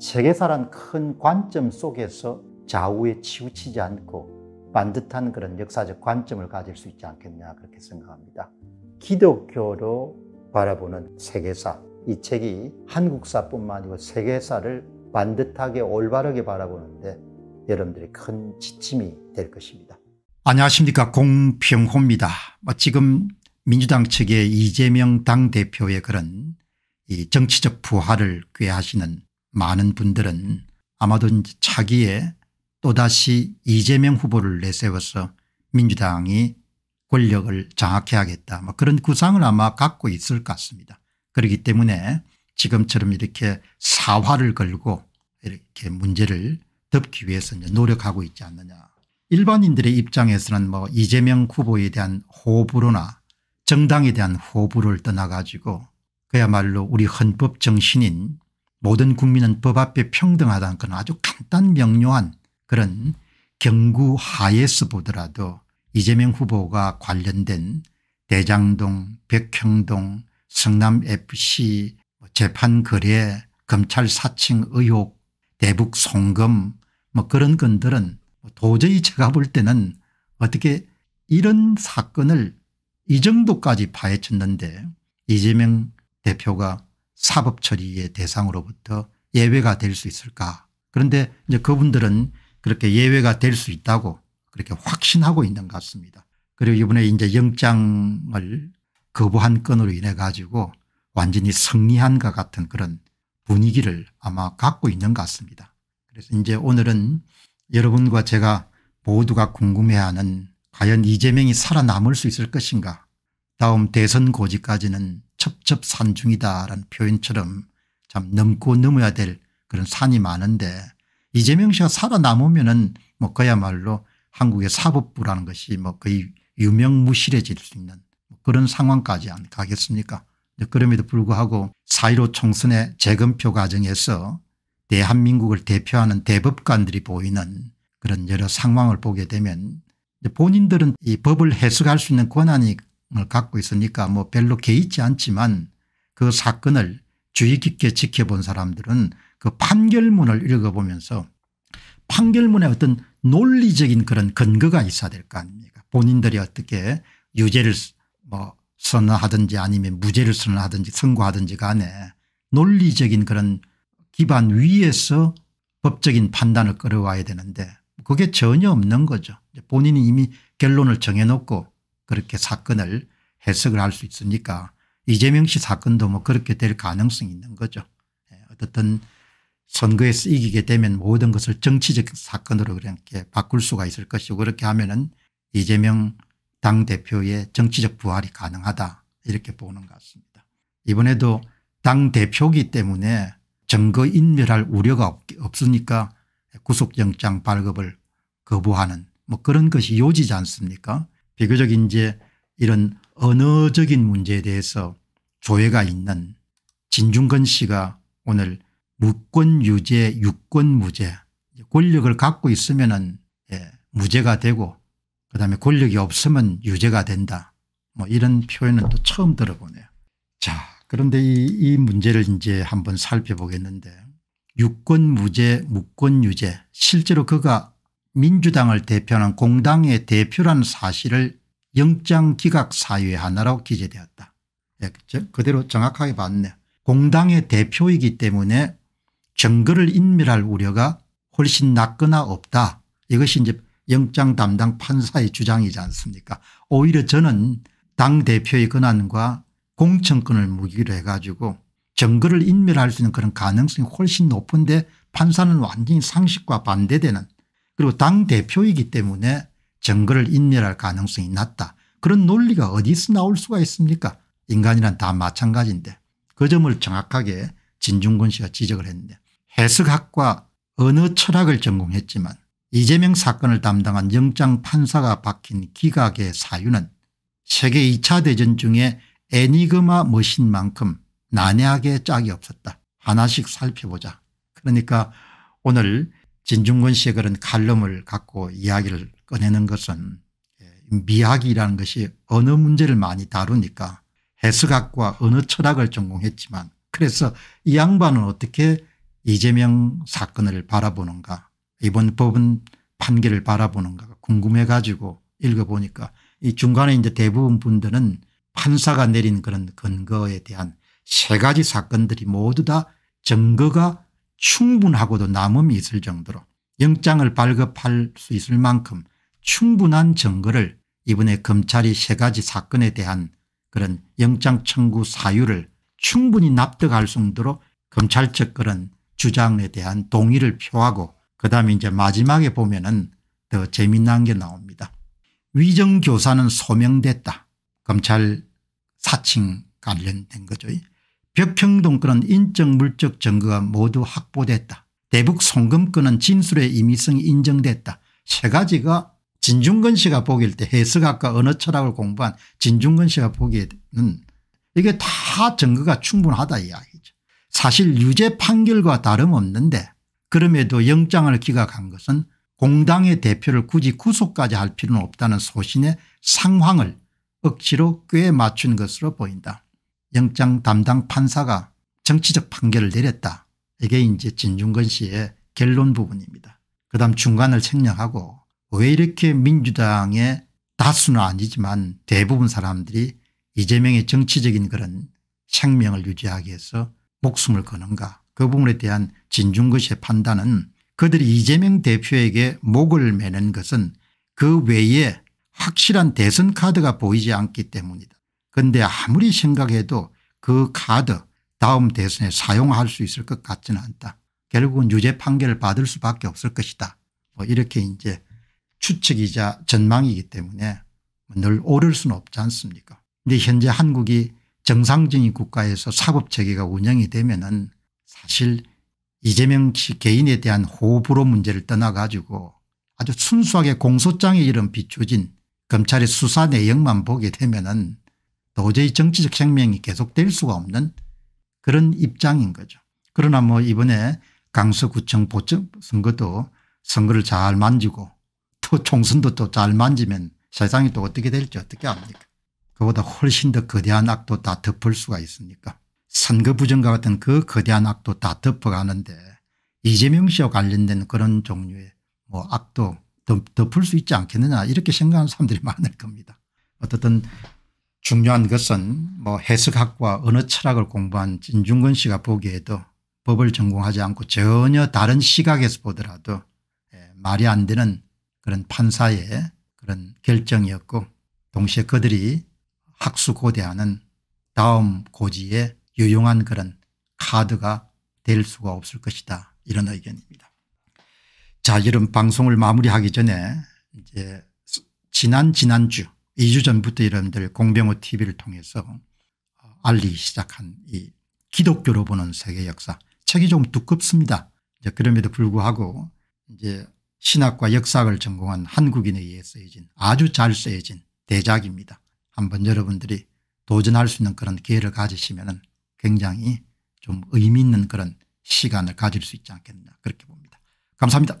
세계사란 큰 관점 속에서 좌우에 치우치지 않고 반듯한 그런 역사적 관점을 가질 수 있지 않겠냐 그렇게 생각합니다. 기독교로 바라보는 세계사 이 책이 한국사뿐만 아니고 세계사를 반듯하게 올바르게 바라보는데 여러분들이 큰 지침이 될 것입니다. 안녕하십니까 공평호입니다. 지금 민주당 측의 이재명 당대표의 그런 정치적 부활을 꾀하시는 많은 분들은 아마도 차기에 또다시 이재명 후보를 내세워서 민주당이 권력을 장악해야겠다 뭐 그런 구상을 아마 갖고 있을 것 같습니다. 그렇기 때문에 지금처럼 이렇게 사활을 걸고 이렇게 문제를 덮기 위해서 노력하고 있지 않느냐. 일반인들의 입장에서는 뭐 이재명 후보에 대한 호불호나 정당에 대한 호불호를 떠나 가지고 그야말로 우리 헌법 정신인 모든 국민은 법 앞에 평등하다는 건 아주 간단 명료한 그런 경구 하에서 보더라도 이재명 후보가 관련된 대장동 백형동 성남fc 뭐 재판거래 검찰 사칭 의혹 대북 송금 뭐 그런 건들은 뭐 도저히 제가 볼 때는 어떻게 이런 사건을 이 정도까지 파헤쳤는데 이재명 대표가 사법 처리의 대상으로부터 예외가 될 수 있을까 그런데 이제 그분들은 그렇게 예외가 될 수 있다고 그렇게 확신하고 있는 것 같습니다. 그리고 이번에 이제 영장을 거부한 건으로 인해 가지고 완전히 승리한 것 같은 그런 분위기를 아마 갖고 있는 것 같습니다. 그래서 이제 오늘은 여러분과 제가 모두가 궁금해하는 과연 이재명이 살아남을 수 있을 것인가 다음 대선 고지까지는 첩첩산중이다라는 표현처럼 참 넘고 넘어야 될 그런 산이 많은데 이재명 씨가 살아남으면 은뭐 그야말로 한국의 사법부라는 것이 뭐 거의 유명무실해질 수 있는 뭐 그런 상황까지 안 가겠습니까 그럼에도 불구하고 4.15 총선의 재검표 과정에서 대한민국을 대표하는 대법관들이 보이는 그런 여러 상황을 보게 되면 본인들은 이 법을 해석할 수 있는 권한이 사건을 갖고 있으니까 뭐 별로 개의치 않지만 그 사건을 주의 깊게 지켜본 사람들은 그 판결문을 읽어보면서 판결문에 어떤 논리적인 그런 근거가 있어야 될 거 아닙니까 본인들이 어떻게 유죄를 뭐 선언하든지 아니면 무죄를 선언하든지 선고하든지 간에 논리적인 그런 기반 위에서 법적인 판단을 끌어와야 되는데 그게 전혀 없는 거죠. 본인이 이미 결론을 정해놓고 그렇게 사건을 해석을 할 수 있으니까 이재명 씨 사건도 뭐 그렇게 될 가능성이 있는 거죠. 예, 어떻든 선거에서 이기게 되면 모든 것을 정치적 사건으로 그렇게 바꿀 수가 있을 것이고 그렇게 하면은 이재명 당대표의 정치적 부활이 가능하다 이렇게 보는 것 같습니다. 이번에도 당대표기 때문에 증거 인멸할 우려가 없으니까 구속영장 발급을 거부하는 뭐 그런 것이 요지지 않습니까 비교적 이제 이런 언어적인 문제에 대해서 조회가 있는 진중근 씨가 오늘 무권 유죄 유권 무죄 권력을 갖고 있으면 예, 무죄가 되고 그다음에 권력이 없으면 유죄가 된다 뭐 이런 표현은 또 처음 들어보네요. 자 그런데 이, 이 문제를 이제 한번 살펴보겠는데 유권 무죄 무권 유죄 실제로 그가 민주당을 대표하는 공당의 대표라는 사실을 영장 기각 사유의 하나로 기재되었다. 예, 그대로 정확하게 봤네. 공당의 대표이기 때문에 정거를 인멸할 우려가 훨씬 낮거나 없다. 이것이 이제 영장 담당 판사의 주장이지 않습니까 오히려 저는 당대표의 권한과 공천권을 무기로 해가지고 정거를 인멸할 수 있는 그런 가능성이 훨씬 높은데 판사는 완전히 상식과 반대되는 그리고 당대표이기 때문에 정거를 인멸할 가능성이 낮다. 그런 논리가 어디서 나올 수가 있습니까 인간이란 다 마찬가지인데 그 점을 정확하게 진중권 씨가 지적을 했는데 해석학과 언어 철학을 전공했지만 이재명 사건을 담당한 영장 판사가 박힌 기각의 사유는 세계 2차 대전 중에 애니그마 머신만큼 난해하게 짝이 없었다. 하나씩 살펴보자. 그러니까 오늘 진중권 씨의 그런 칼럼을 갖고 이야기를 꺼내는 것은 예, 미학이라는 것이 어느 문제를 많이 다루니까 해수학과 어느 철학을 전공했지만 그래서 이 양반은 어떻게 이재명 사건을 바라보는가 이번 법은 판결을 바라보는가 궁금해 가지고 읽어보니까 이 중간에 이제 대부분 분들은 판사가 내린 그런 근거에 대한 세 가지 사건들이 모두 다 증거가 충분하고도 남음이 있을 정도로 영장을 발급할 수 있을 만큼 충분한 증거를 이번에 검찰이 세 가지 사건에 대한 그런 영장 청구 사유를 충분히 납득할 정도로 검찰 측 그런 주장에 대한 동의를 표하고 그다음에 이제 마지막에 보면은 더 재미난 게 나옵니다. 위정교사는 소명됐다. 검찰 사칭 관련된 거죠. 벽평동 건은 인적 물적 증거가 모두 확보됐다. 대북 송금 건은 진술의 임의성이 인정됐다. 세 가지가 진중근 씨가 보길때 해석학과 언어철학을 공부한 진중근 씨가 보기에는 이게 다 증거가 충분하다 이야기죠. 사실 유죄 판결과 다름없는데 그럼에도 영장을 기각한 것은 공당의 대표를 굳이 구속까지 할 필요는 없다는 소신의 상황을 억지로 꽤 맞춘 것으로 보인다. 영장 담당 판사가 정치적 판결을 내렸다. 이게 이제 진중건 씨의 결론 부분입니다. 그 다음 중간을 생략하고 왜 이렇게 민주당의 다수는 아니지만 대부분 사람들이 이재명의 정치적인 그런 생명을 유지하기 위해서 목숨을 거는가 그 부분에 대한 진중근 씨의 판단은 그들이 이재명 대표에게 목을 매는 것은 그 외에 확실한 대선 카드가 보이지 않기 때문이다. 근데 아무리 생각해도 그 카드 다음 대선에 사용할 수 있을 것 같지는 않다. 결국은 유죄 판결을 받을 수밖에 없을 것이다. 뭐 이렇게 이제 추측이자 전망이기 때문에 늘 오를 수는 없지 않습니까 근데 현재 한국이 정상적인 국가에서 사법체계가 운영이 되면 은 사실 이재명 씨 개인에 대한 호불호 문제를 떠나 가지고 아주 순수하게 공소장에 이름 비춰진 검찰의 수사 내용만 보게 되면 은 도저히 정치적 생명이 계속될 수가 없는 그런 입장인 거죠. 그러나 뭐 이번에 강서구청 보궐 선거도 선거를 잘 만지고 또 총선도 또 잘 만지면 세상이 또 어떻게 될지 어떻게 압니까 그보다 훨씬 더 거대한 악도 다 덮을 수가 있으니까 선거 부정과 같은 그 거대한 악도 다 덮어가는데 이재명 씨와 관련된 그런 종류의 뭐 악도 덮을 수 있지 않겠느냐 이렇게 생각하는 사람들이 많을 겁니다. 어떻든 중요한 것은 뭐 해석학과 언어 철학을 공부한 진중근 씨가 보기에도 법을 전공하지 않고 전혀 다른 시각에서 보더라도 예, 말이 안 되는 그런 판사의 그런 결정이었고 동시에 그들이 학수고대하는 다음 고지에 유용한 그런 카드가 될 수가 없을 것이다 이런 의견입니다. 자 이런 방송을 마무리하기 전에 이제 지난 지난주 2주 전부터 여러분들 공병호 TV를 통해서 어, 알리기 시작한 이 기독교로 보는 세계 역사 책이 좀 두껍습니다. 이제 그럼에도 불구하고 이제 신학과 역사학을 전공한 한국인에 의해 쓰여진 아주 잘 쓰여진 대작입니다. 한번 여러분들이 도전할 수 있는 그런 기회를 가지시면 굉장히 좀 의미 있는 그런 시간을 가질 수 있지 않겠나 그렇게 봅니다. 감사합니다.